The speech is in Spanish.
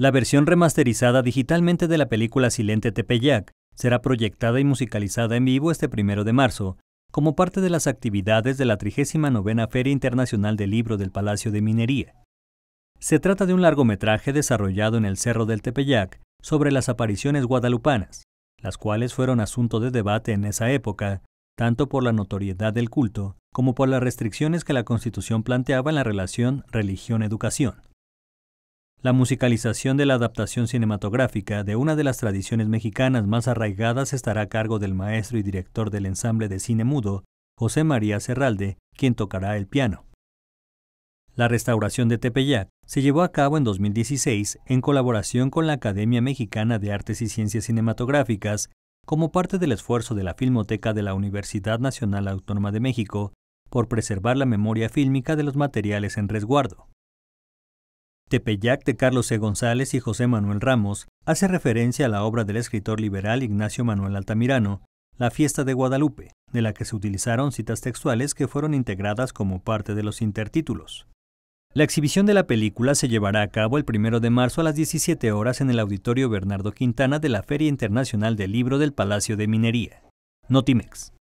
La versión remasterizada digitalmente de la película Silente Tepeyac será proyectada y musicalizada en vivo este primero de marzo, como parte de las actividades de la 39 Feria Internacional del Libro del Palacio de Minería. Se trata de un largometraje desarrollado en el Cerro del Tepeyac sobre las apariciones guadalupanas, las cuales fueron asunto de debate en esa época, tanto por la notoriedad del culto como por las restricciones que la Constitución planteaba en la relación religión-educación. La musicalización de la adaptación cinematográfica de una de las tradiciones mexicanas más arraigadas estará a cargo del maestro y director del ensamble de cine mudo, José María Serralde, quien tocará el piano. La restauración de Tepeyac se llevó a cabo en 2016 en colaboración con la Academia Mexicana de Artes y Ciencias Cinematográficas como parte del esfuerzo de la Filmoteca de la Universidad Nacional Autónoma de México por preservar la memoria fílmica de los materiales en resguardo. Tepeyac de Carlos C. E. González y José Manuel Ramos hace referencia a la obra del escritor liberal Ignacio Manuel Altamirano, La fiesta de Guadalupe, de la que se utilizaron citas textuales que fueron integradas como parte de los intertítulos. La exhibición de la película se llevará a cabo el 1 de marzo a las 17 horas en el Auditorio Bernardo Quintana de la Feria Internacional del Libro del Palacio de Minería. Notimex.